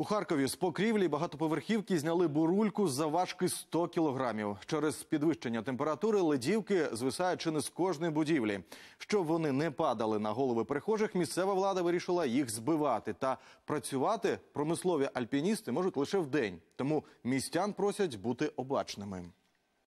У Харкові з покрівлі багатоповерхівки зняли бурульку за важки 100 кілограмів. Через підвищення температури ледівки звисають чи не з кожної будівлі. Щоб вони не падали на голови прихожих, місцева влада вирішила їх збивати. Та працювати промислові альпіністи можуть лише в день. Тому містян просять бути обачними.